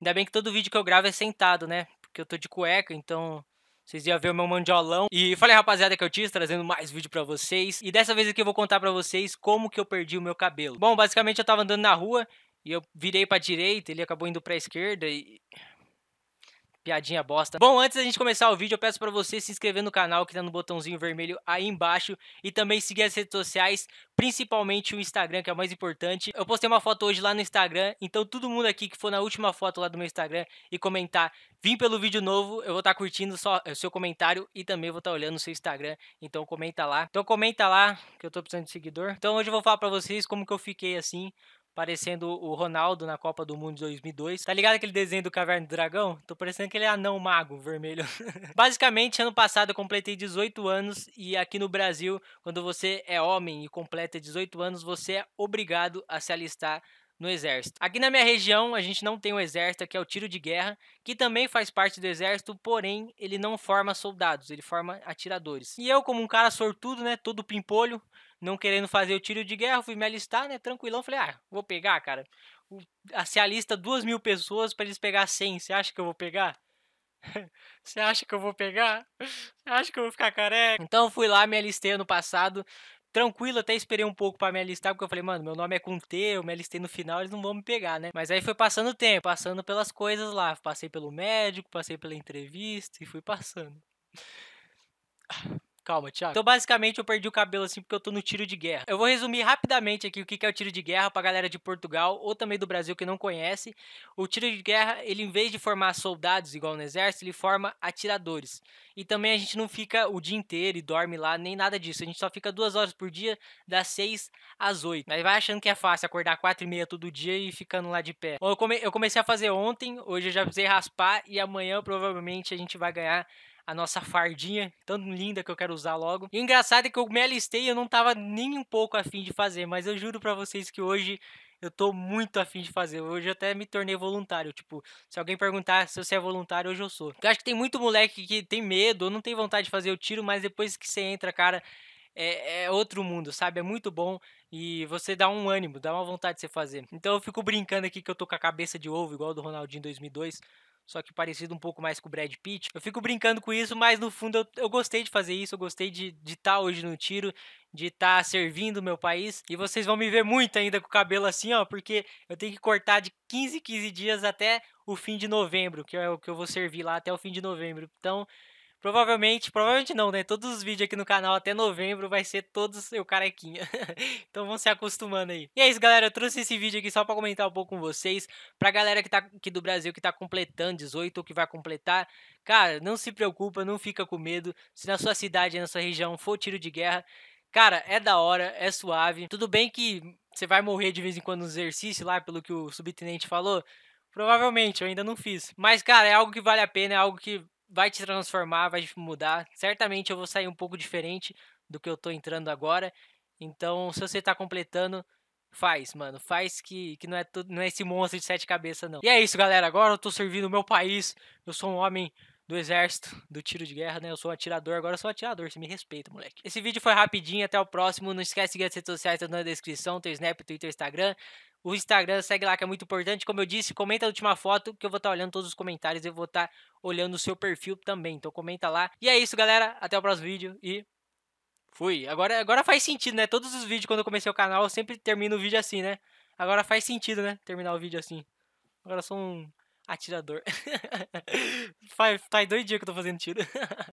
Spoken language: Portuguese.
Ainda bem que todo vídeo que eu gravo é sentado, né? Porque eu tô de cueca, então vocês iam ver o meu mandiolão. E falei, rapaziada, que eu tive trazendo mais vídeo pra vocês. E dessa vez aqui eu vou contar pra vocês como que eu perdi o meu cabelo. Bom, basicamente eu tava andando na rua e eu virei pra direita, ele acabou indo pra esquerda e piadinha bosta. Bom, antes da gente começar o vídeo, eu peço para você se inscrever no canal que tá no botãozinho vermelho aí embaixo e também seguir as redes sociais, principalmente o Instagram, que é o mais importante. Eu postei uma foto hoje lá no Instagram, então todo mundo aqui que for na última foto lá do meu Instagram e comentar, vim pelo vídeo novo, eu vou estar tá curtindo só o eh, seu comentário e também vou estar tá olhando o seu Instagram, então comenta lá. Então comenta lá, que eu tô precisando de seguidor. Então hoje eu vou falar para vocês como que eu fiquei assim, parecendo o Ronaldo na Copa do Mundo de 2002. Tá ligado aquele desenho do Caverna do Dragão? Tô parecendo que ele é anão mago vermelho. Basicamente, ano passado eu completei 18 anos e aqui no Brasil, quando você é homem e completa 18 anos, você é obrigado a se alistar no exército. Aqui na minha região, a gente não tem o exército, que é o tiro de guerra, que também faz parte do exército, porém, ele não forma soldados, ele forma atiradores. E eu, como um cara sortudo, né, todo pimpolho, não querendo fazer o tiro de guerra, fui me alistar, né? Tranquilão, falei, ah, vou pegar, cara. se alista duas mil pessoas para eles pegar 100, você acha que eu vou pegar? Você acha que eu vou pegar? Você acha que eu vou ficar careca? Então fui lá, me alistei ano passado, tranquilo, até esperei um pouco para me alistar, porque eu falei, mano, meu nome é com T, eu me alistei no final, eles não vão me pegar, né? Mas aí foi passando o tempo, passando pelas coisas lá. Passei pelo médico, passei pela entrevista e fui passando. Calma, Thiago. Então, basicamente, eu perdi o cabelo assim porque eu tô no tiro de guerra. Eu vou resumir rapidamente aqui o que é o tiro de guerra pra galera de Portugal ou também do Brasil que não conhece. O tiro de guerra, ele em vez de formar soldados igual no exército, ele forma atiradores. E também a gente não fica o dia inteiro e dorme lá, nem nada disso. A gente só fica duas horas por dia, das seis às oito. Mas vai achando que é fácil acordar quatro e meia todo dia e ficando lá de pé. Eu, come eu comecei a fazer ontem, hoje eu já precisei raspar e amanhã provavelmente a gente vai ganhar a nossa fardinha, tão linda que eu quero usar logo. E engraçado é que eu me alistei e eu não tava nem um pouco afim de fazer, mas eu juro para vocês que hoje eu tô muito afim de fazer. Hoje eu até me tornei voluntário. Tipo, se alguém perguntar se você é voluntário, hoje eu sou. Eu acho que tem muito moleque que tem medo ou não tem vontade de fazer o tiro, mas depois que você entra, cara, é, é, outro mundo, sabe? É muito bom e você dá um ânimo, dá uma vontade de você fazer. Então eu fico brincando aqui que eu tô com a cabeça de ovo, igual do Ronaldinho em 2002 só que parecido um pouco mais com o Brad Pitt. Eu fico brincando com isso, mas no fundo eu, eu gostei de fazer isso, eu gostei de estar tá hoje no tiro, de estar tá servindo o meu país. E vocês vão me ver muito ainda com o cabelo assim, ó, porque eu tenho que cortar de 15, 15 dias até o fim de novembro, que é o que eu vou servir lá até o fim de novembro. Então, Provavelmente, provavelmente não, né? Todos os vídeos aqui no canal até novembro vai ser todos eu carequinha. então vão se acostumando aí. E é isso, galera. Eu trouxe esse vídeo aqui só pra comentar um pouco com vocês. Pra galera que tá aqui do Brasil que tá completando 18 ou que vai completar, cara, não se preocupa, não fica com medo. Se na sua cidade, na sua região for tiro de guerra, cara, é da hora, é suave. Tudo bem que você vai morrer de vez em quando no exercício lá, pelo que o subtenente falou. Provavelmente, eu ainda não fiz. Mas, cara, é algo que vale a pena, é algo que vai te transformar, vai te mudar. Certamente eu vou sair um pouco diferente do que eu tô entrando agora. Então, se você tá completando, faz, mano. Faz que, que não, é tudo, não é esse monstro de sete cabeças, não. E é isso, galera. Agora eu tô servindo o meu país. Eu sou um homem do exército, do tiro de guerra, né? Eu sou um atirador, agora eu sou um atirador, você me respeita, moleque. Esse vídeo foi rapidinho, até o próximo. Não esquece de seguir as redes sociais, tá na descrição, tem Snap, Twitter, Instagram o Instagram, segue lá que é muito importante. Como eu disse, comenta a última foto que eu vou estar tá olhando todos os comentários e eu vou estar tá olhando o seu perfil também. Então comenta lá. E é isso, galera. Até o próximo vídeo e fui. Agora, agora faz sentido, né? Todos os vídeos quando eu comecei o canal, eu sempre termino o vídeo assim, né? Agora faz sentido, né? Terminar o vídeo assim. Agora eu sou um atirador. faz, faz tá dois dias que eu tô fazendo tiro.